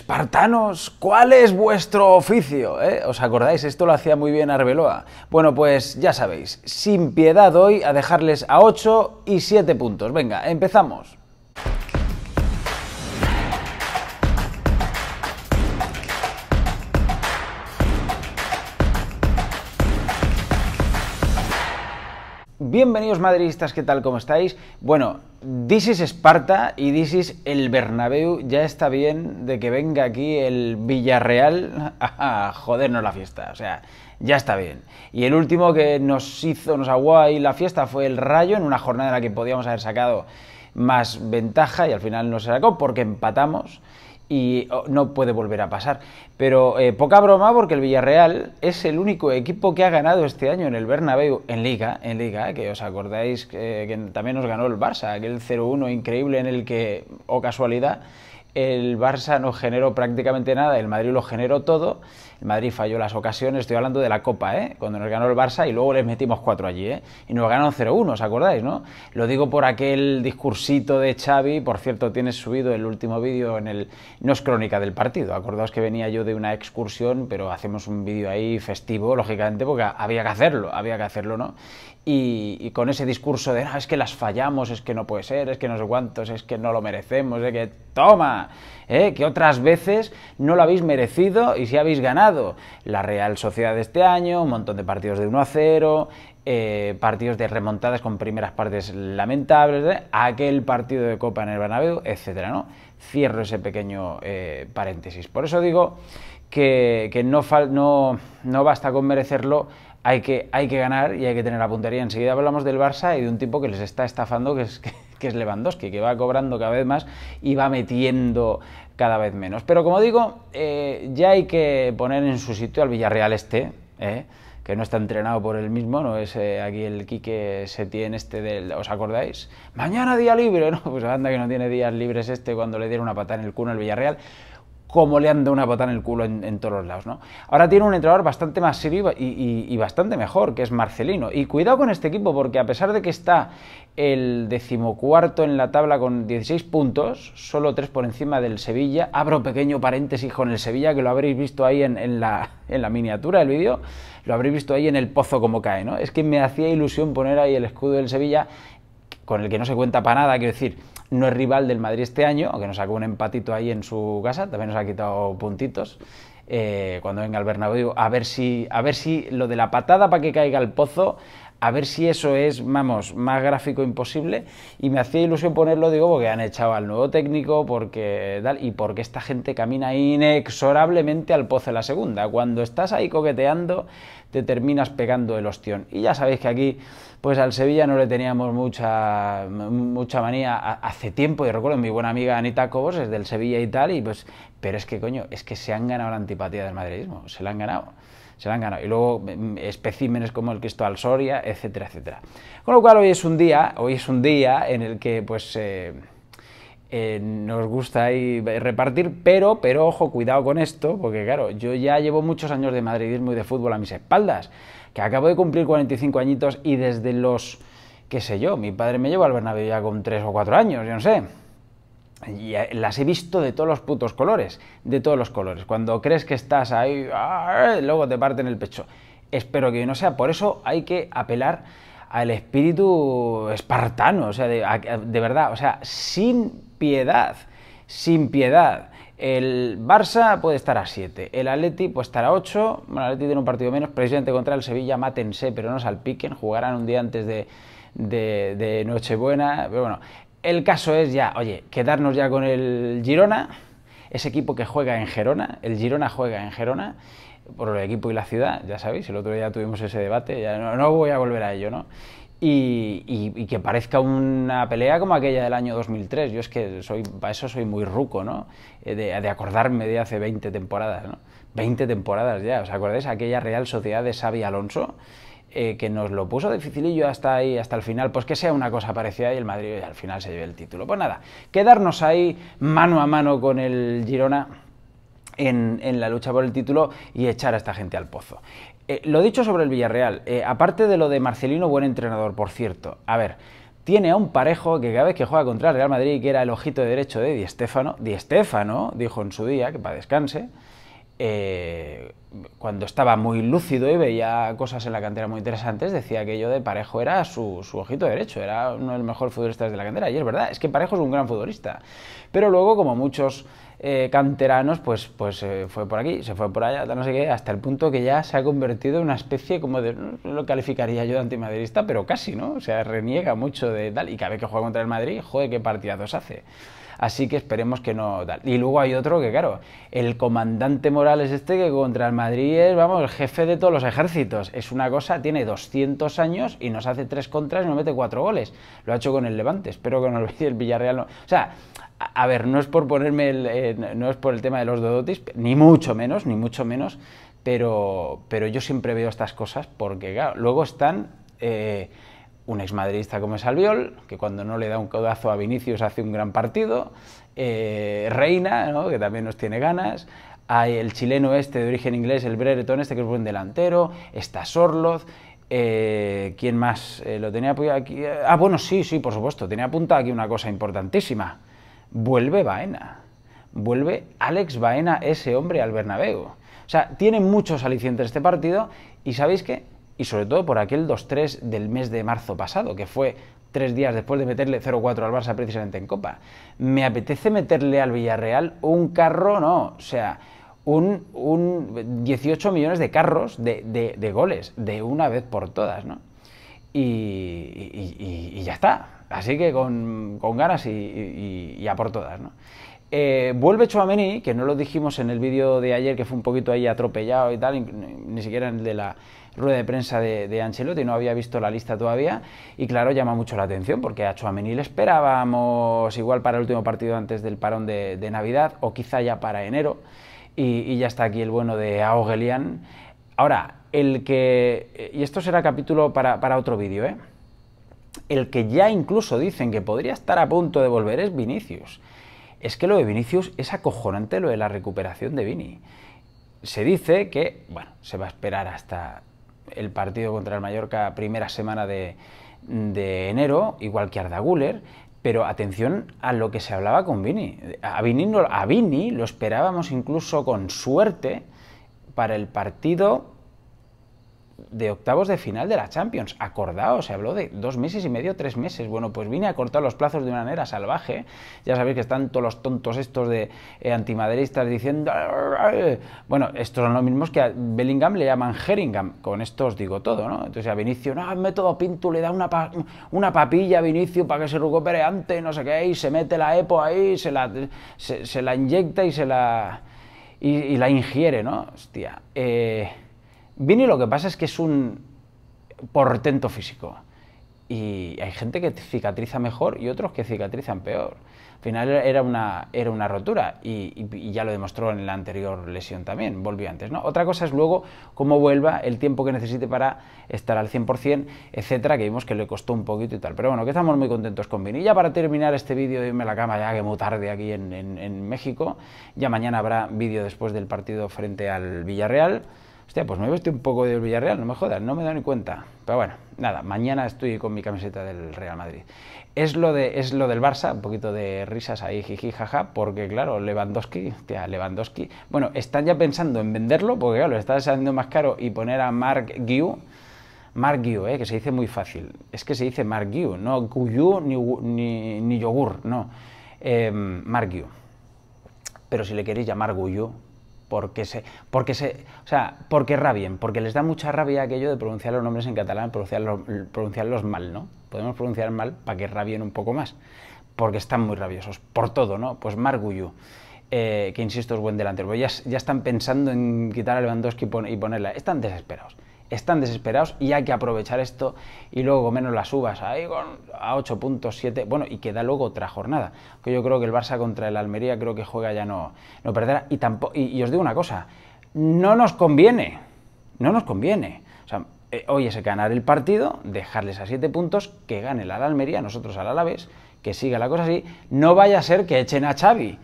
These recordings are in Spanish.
Espartanos, ¿cuál es vuestro oficio? Eh? ¿Os acordáis? Esto lo hacía muy bien Arbeloa. Bueno, pues ya sabéis, sin piedad hoy a dejarles a 8 y 7 puntos. Venga, empezamos. Bienvenidos madridistas, ¿qué tal? ¿Cómo estáis? Bueno, this is Esparta y this is el Bernabéu. Ya está bien de que venga aquí el Villarreal a jodernos la fiesta, o sea, ya está bien. Y el último que nos hizo, nos aguó ahí la fiesta fue el Rayo en una jornada en la que podíamos haber sacado más ventaja y al final no se sacó porque empatamos y oh, no puede volver a pasar. Pero eh, poca broma porque el Villarreal es el único equipo que ha ganado este año en el Bernabéu en Liga, en Liga, eh, que os acordáis eh, que también nos ganó el Barça, aquel 0-1 increíble en el que, o oh casualidad, el Barça no generó prácticamente nada, el Madrid lo generó todo. El Madrid falló las ocasiones, estoy hablando de la Copa, ¿eh? cuando nos ganó el Barça y luego les metimos cuatro allí. ¿eh? Y nos ganaron 0-1, ¿os acordáis? no? Lo digo por aquel discursito de Xavi, por cierto, tienes subido el último vídeo en el... No es crónica del partido, acordaos que venía yo de una excursión, pero hacemos un vídeo ahí festivo, lógicamente, porque había que hacerlo, había que hacerlo, ¿no? Y, con ese discurso de, "No, es que las fallamos, es que no puede ser, es que no sé cuántos, es que no lo merecemos, es que toma, ¿eh? que otras veces no lo habéis merecido y si habéis ganado. La Real Sociedad de este año, un montón de partidos de 1 a 0, eh, partidos de remontadas con primeras partes lamentables, ¿eh? aquel partido de Copa en el Bernabéu, etcétera, ¿no? Cierro ese pequeño paréntesis. Por eso digo que, no, no, basta con merecerlo, hay que, hay que ganar y hay que tener la puntería. Enseguida hablamos del Barça y de un tipo que les está estafando, que es que es Lewandowski, que va cobrando cada vez más y va metiendo cada vez menos. Pero como digo, eh, ya hay que poner en su sitio al Villarreal este, eh, que no está entrenado por él mismo, no es eh, aquí el Quique Setién este del... ¿Os acordáis? Mañana día libre, ¿no? Pues anda que no tiene días libres este cuando le dieron una patada en el culo al Villarreal cómo le han dado una patada en el culo en, todos los lados. ¿no? Ahora tiene un entrenador bastante más serio y, bastante mejor, que es Marcelino. Y cuidado con este equipo, porque a pesar de que está el decimocuarto en la tabla con 16 puntos, solo tres por encima del Sevilla, abro pequeño paréntesis con el Sevilla, que lo habréis visto ahí en, la, en la, miniatura del vídeo, lo habréis visto ahí en el pozo como cae. ¿no? Es que me hacía ilusión poner ahí el escudo del Sevilla con el que no se cuenta para nada, quiero decir, no es rival del Madrid este año, aunque nos sacó un empatito ahí en su casa, también nos ha quitado puntitos. Eh, cuando venga el Bernabéu, a ver si, a ver si lo de la patada para que caiga al pozo, a ver si eso es, vamos, más gráfico imposible. Y me hacía ilusión ponerlo, digo, porque han echado al nuevo técnico, porque eh, tal, y porque esta gente camina inexorablemente al pozo de la segunda. Cuando estás ahí coqueteando, te terminas pegando el ostión. Y ya sabéis que aquí, pues al Sevilla no le teníamos mucha, mucha manía hace tiempo. Y recuerdo mi buena amiga Anita Cobos es del Sevilla y tal, y pues, pero es que coño, es que se han ganado la antipatía del madridismo, se la han ganado se la han Y luego mm, especímenes como el Cristo Soria, etcétera, etcétera. Con lo cual hoy es un día, hoy es un día en el que pues... Eh, eh, nos gusta repartir, pero, pero ojo, cuidado con esto, porque claro, yo ya llevo muchos años de madridismo y de fútbol a mis espaldas, que acabo de cumplir 45 añitos y desde los, qué sé yo, mi padre me llevó al Bernabéu ya con 3 o 4 años, yo no sé, eh, las he visto de todos los putos colores, de todos los colores. Cuando crees que estás ahí, ah, luego te parten el pecho. Espero que no sea. Por eso hay que apelar al espíritu espartano, o sea, de, verdad, o sea, sin piedad, sin piedad. El Barça puede estar a 7, el Atleti puede estar a 8, bueno, el Atleti tiene un partido menos, presidente contra el Sevilla, mátense, pero no salpiquen, jugarán un día antes de, de Nochebuena, pero bueno, el caso es ya, oye, quedarnos ya con el Girona, ese equipo que juega en Gerona, el Girona juega en Gerona, por el equipo y la ciudad, ya sabéis, el otro día tuvimos ese debate, ya no, voy a volver a ello, ¿no? Y, que parezca una pelea como aquella del año 2003, yo es que soy, para eso soy muy ruco, ¿no? Eh, de, de acordarme de hace 20 temporadas, ¿no? 20 temporadas ya, ¿os acordáis? Aquella Real Sociedad de Xavi Alonso, eh, que nos lo puso dificilillo hasta ahí, hasta el final, pues que sea una cosa parecida y el Madrid al final se lleve el título. Pues nada, quedarnos ahí mano a mano con el Girona. En, la lucha por el título y echar a esta gente al pozo. Eh, lo dicho sobre el Villarreal, eh, aparte de lo de Marcelino, buen entrenador, por cierto. A ver, tiene a un parejo que cada vez que juega contra el Real Madrid, que era el ojito derecho de Di Stéfano, Di Stéfano dijo en su día, que para descanse, eh, cuando estaba muy lúcido y veía cosas en la cantera muy interesantes, decía que yo de Parejo era su, ojito derecho, era uno de los mejores futbolistas de la cantera. Y es verdad, es que Parejo es un gran futbolista. Pero luego, como muchos eh, canteranos, pues, pues eh, fue por aquí, se fue por allá, no sé qué, hasta el punto que ya se ha convertido en una especie como de, no lo calificaría yo de antimadridista, pero casi, ¿no? O sea, reniega mucho de tal, y cada vez que juega contra el Madrid, joder, qué partidazos hace. Así que esperemos que no Y luego hay otro que, claro, el comandante Morales este que contra el Madrid es, vamos, el jefe de todos los ejércitos. Es una cosa, tiene 200 años y nos hace tres contras y nos mete cuatro goles. Lo ha hecho con el Levante. Espero que no lo el Villarreal. No. O sea, a ver, no es por ponerme, el, no es por el tema de los Dodotis, ni mucho menos, ni mucho menos, pero, pero yo siempre veo estas cosas porque, claro, luego están... Eh, un exmadridista como es Albiol, que cuando no le da un codazo a Vinicius hace un gran partido, eh, Reina, que también nos tiene ganas, hay el chileno este de origen inglés, el Brereton este que es buen delantero, está Sorloz, eh, ¿quién más eh, lo tenía aquí? Ah, bueno, sí, sí, por supuesto, tenía apuntada aquí una cosa importantísima, vuelve Baena, vuelve Alex Baena, ese hombre al Bernabéu. O sea, tiene muchos alicientes este partido y ¿sabéis qué? y sobre todo por aquel 2-3 del mes de marzo pasado, que fue tres días después de meterle 0-4 al Barça precisamente en Copa. ¿Me apetece meterle al Villarreal un carro? No, o sea, un, 18 millones de carros de, goles, de una vez por todas, ¿no? Y, ya está. Así que con, ganas y, a por todas, ¿no? Eh, vuelve Chouameni, que no lo dijimos en el vídeo de ayer, que fue un poquito ahí atropellado y tal, ni, ni siquiera en el de la rueda de prensa de, Ancelotti, no había visto la lista todavía y claro, llama mucho la atención porque a Chouameni le esperábamos igual para el último partido antes del parón de, Navidad o quizá ya para enero y, ya está aquí el bueno de Aogelian. Ahora, el que, y esto será capítulo para, para otro vídeo, ¿eh? el que ya incluso dicen que podría estar a punto de volver es Vinicius. Es que lo de Vinicius es acojonante lo de la recuperación de Vini. Se dice que, bueno, se va a esperar hasta el partido contra el Mallorca primera semana de, enero, igual que Arda pero atención a lo que se hablaba con Vini. A a Vini lo esperábamos incluso con suerte para el partido de octavos de final de la Champions. Acordaos, se habló de dos meses y medio, tres meses. Bueno, pues vine a cortar los plazos de una manera salvaje. Ya sabéis que están todos los tontos estos de eh, antimaderistas diciendo... Bueno, estos son los mismos que a Bellingham le llaman Heringham. Con esto os digo todo, ¿no? Entonces a Vinicio, no, el método Pinto le da una, una papilla a Vinicio para que se recupere antes, no sé qué, y se mete la EPO ahí, se la, la inyecta y se la... Y, la ingiere, ¿no? Hostia. Eh Vini lo que pasa es que es un portento físico. Y hay gente que cicatriza mejor y otros que cicatrizan peor. Al final era una, era una rotura y, ya lo demostró en la anterior lesión también, volvió antes. ¿no? Otra cosa es luego cómo vuelva, el tiempo que necesite para estar al 100%, etcétera, que vimos que le costó un poquito y tal. Pero bueno, que estamos muy contentos con Vini. ya para terminar este vídeo, irme a la cama ya que muy tarde aquí en México. Ya mañana habrá vídeo después del partido frente al Villarreal. Hostia, pues me visto un poco del Villarreal, no me jodas, no me he ni cuenta. Pero bueno, nada, mañana estoy con mi camiseta del Real Madrid. Es lo, de, es lo del Barça, un poquito de risas ahí, jiji, jaja, porque claro, Lewandowski, hostia, Lewandowski. Bueno, están ya pensando en venderlo, porque claro, lo está saliendo más caro y poner a Mark Guiu. Mark Guiu, eh, que se dice muy fácil. Es que se dice Mark Guiu, no Guiu ni, yogur, no. Eh, Mark Pero si le queréis llamar Guiu, porque se, porque se, o sea, porque rabien, porque les da mucha rabia aquello de pronunciar los nombres en catalán, pronunciarlos, pronunciarlos mal, ¿no? Podemos pronunciar mal para que rabien un poco más, porque están muy rabiosos, por todo, ¿no? Pues Margullu, eh, que insisto es buen delantero, ya, ya, están pensando en quitar a Lewandowski y, y ponerla, están desesperados están desesperados y hay que aprovechar esto y luego menos las uvas ahí con, a 8.7, bueno, y queda luego otra jornada, que yo creo que el Barça contra el Almería creo que juega ya no, no perderá y, tampoco, y, os digo una cosa, no nos conviene, no nos conviene, o sea, eh, hoy es ganar el partido, dejarles a 7 puntos, que gane el Almería, nosotros al Alavés, que siga la cosa así, no vaya a ser que echen a Xavi,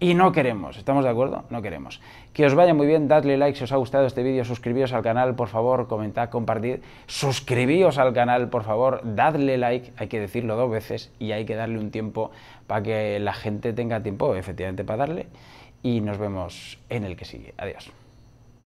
y no queremos, ¿estamos de acuerdo? No queremos. Que os vaya muy bien, dadle like si os ha gustado este vídeo, suscribíos al canal, por favor, comentad, compartid, suscribíos al canal, por favor, dadle like, hay que decirlo dos veces y hay que darle un tiempo para que la gente tenga tiempo, efectivamente, para darle. Y nos vemos en el que sigue. Adiós.